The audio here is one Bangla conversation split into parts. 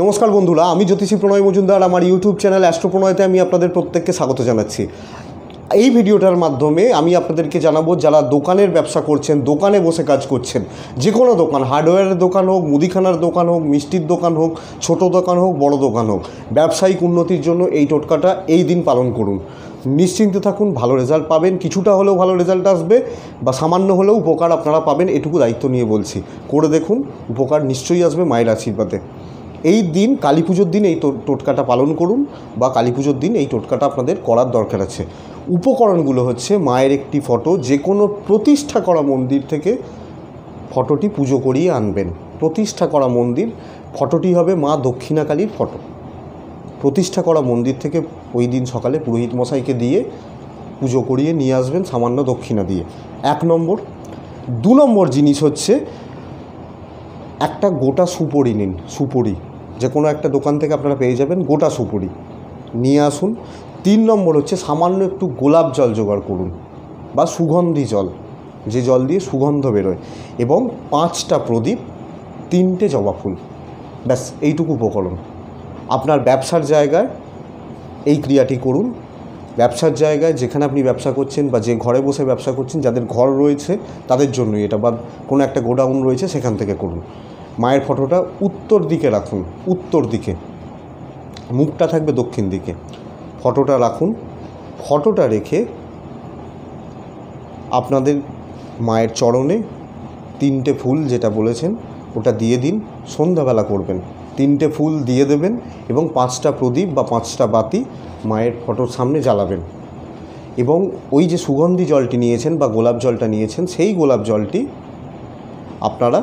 নমস্কার বন্ধুরা আমি জ্যোতিষী প্রণয় মজুমদার আমার ইউটিউব চ্যানেল অ্যাস্ট্রোপ্রণয়তে আমি আপনাদের প্রত্যেককে স্বাগত জানাচ্ছি এই ভিডিওটার মাধ্যমে আমি আপনাদেরকে জানাবো যারা দোকানের ব্যবসা করছেন দোকানে বসে কাজ করছেন যে কোনো দোকান হার্ডওয়্যারের দোকান হোক মুদিখানার দোকান হোক মিষ্টির দোকান হোক ছোট দোকান হোক বড় দোকান হোক ব্যবসায়িক উন্নতির জন্য এই টোটকাটা এই দিন পালন করুন নিশ্চিন্তে থাকুন ভালো রেজাল্ট পাবেন কিছুটা হলেও ভালো রেজাল্ট আসবে বা সামান্য হলেও উপকার আপনারা পাবেন এটুকু দায়িত্ব নিয়ে বলছি করে দেখুন উপকার নিশ্চয়ই আসবে মায়ের আশীর্বাদে এই দিন কালী পুজোর দিন এই টোটকাটা পালন করুন বা কালী পুজোর দিন এই টোটকাটা আপনাদের করার দরকার আছে উপকরণগুলো হচ্ছে মায়ের একটি ফটো যে কোনো প্রতিষ্ঠা করা মন্দির থেকে ফটোটি পুজো করিয়ে আনবেন প্রতিষ্ঠা করা মন্দির ফটোটি হবে মা দক্ষিণাকালীর ফটো প্রতিষ্ঠা করা মন্দির থেকে ওই দিন সকালে পুরোহিত মশাইকে দিয়ে পুজো করিয়ে নিয়ে আসবেন সামান্য দক্ষিণা দিয়ে এক নম্বর দু নম্বর জিনিস হচ্ছে একটা গোটা সুপরি নিন সুপরি যে কোনো একটা দোকান থেকে আপনারা পেয়ে যাবেন গোটা সুপুরি নিয়ে আসুন তিন নম্বর হচ্ছে সামান্য একটু গোলাপ জল জোগাড় করুন বা সুগন্ধি জল যে জল দিয়ে সুগন্ধ বেরোয় এবং পাঁচটা প্রদীপ তিনটে জবা ফুল ব্যাস এইটুকু উপকরণ আপনার ব্যবসার জায়গায় এই ক্রিয়াটি করুন ব্যবসার জায়গায় যেখানে আপনি ব্যবসা করছেন বা যে ঘরে বসে ব্যবসা করছেন যাদের ঘর রয়েছে তাদের জন্যই এটা বা কোনো একটা গোডাউন রয়েছে সেখান থেকে করুন মায়ের ফটোটা উত্তর দিকে রাখুন উত্তর দিকে মুখটা থাকবে দক্ষিণ দিকে ফটোটা রাখুন ফটোটা রেখে আপনাদের মায়ের চরণে তিনটে ফুল যেটা বলেছেন ওটা দিয়ে দিন সন্ধ্যাবেলা করবেন তিনটে ফুল দিয়ে দেবেন এবং পাঁচটা প্রদীপ বা পাঁচটা বাতি মায়ের ফটোর সামনে জ্বালাবেন এবং ওই যে সুগন্ধি জলটি নিয়েছেন বা গোলাপ জলটা নিয়েছেন সেই গোলাপ জলটি আপনারা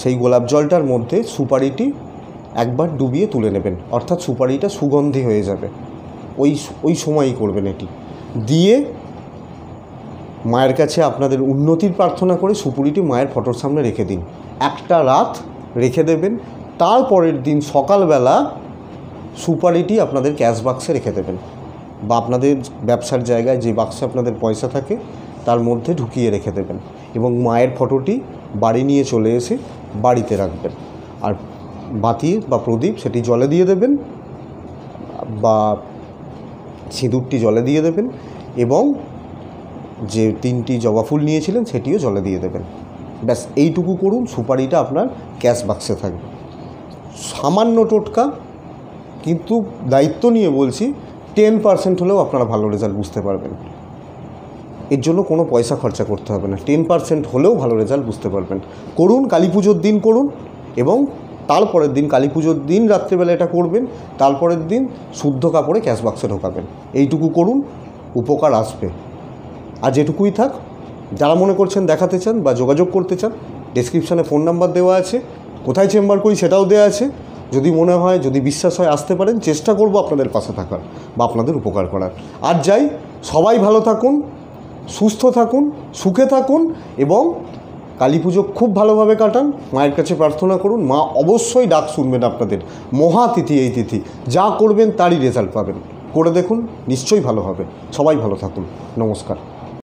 সেই গোলাপ জলটার মধ্যে সুপারিটি একবার ডুবিয়ে তুলে নেবেন অর্থাৎ সুপারিটা সুগন্ধি হয়ে যাবে ওই ওই সময়ই করবেন এটি দিয়ে মায়ের কাছে আপনাদের উন্নতির প্রার্থনা করে সুপুরিটি মায়ের ফটোর সামনে রেখে দিন একটা রাত রেখে দেবেন তারপরের দিন সকালবেলা সুপারিটি আপনাদের ক্যাশ বাক্সে রেখে দেবেন বা আপনাদের ব্যবসার জায়গায় যে বাক্সে আপনাদের পয়সা থাকে তার মধ্যে ঢুকিয়ে রেখে দেবেন এবং মায়ের ফটোটি বাড়ি নিয়ে চলে এসে বাড়িতে রাখবেন আর বাতি বা প্রদীপ সেটি জলে দিয়ে দেবেন বা সিঁদুরটি জলে দিয়ে দেবেন এবং যে তিনটি জবা ফুল নিয়েছিলেন সেটিও জলে দিয়ে দেবেন ব্যাস এইটুকু করুন সুপারিটা আপনার ক্যাশ বাক্সে থাকবে সামান্য টোটকা কিন্তু দায়িত্ব নিয়ে বলছি টেন পার্সেন্ট হলেও আপনারা ভালো রেজাল্ট বুঝতে পারবেন এর জন্য কোনো পয়সা খরচা করতে হবে না টেন পার্সেন্ট হলেও ভালো রেজাল্ট বুঝতে পারবেন করুন কালী পুজোর দিন করুন এবং তারপরের দিন কালী পুজোর দিন রাত্রেবেলা এটা করবেন তারপরের দিন শুদ্ধ কাপড়ে ক্যাশ বাক্সে ঢোকাবেন এইটুকু করুন উপকার আসবে আর যেটুকুই থাক যারা মনে করছেন দেখাতে চান বা যোগাযোগ করতে চান ডিসক্রিপশানে ফোন নাম্বার দেওয়া আছে কোথায় চেম্বার করি সেটাও দেওয়া আছে যদি মনে হয় যদি বিশ্বাস হয় আসতে পারেন চেষ্টা করব আপনাদের পাশে থাকার বা আপনাদের উপকার করার আর যাই সবাই ভালো থাকুন সুস্থ থাকুন সুখে থাকুন এবং কালী পুজো খুব ভালোভাবে কাটান মায়ের কাছে প্রার্থনা করুন মা অবশ্যই ডাক শুনবেন আপনাদের মহাতিথি এই তিথি যা করবেন তারই রেজাল্ট পাবেন করে দেখুন নিশ্চয়ই ভালো হবে সবাই ভালো থাকুন নমস্কার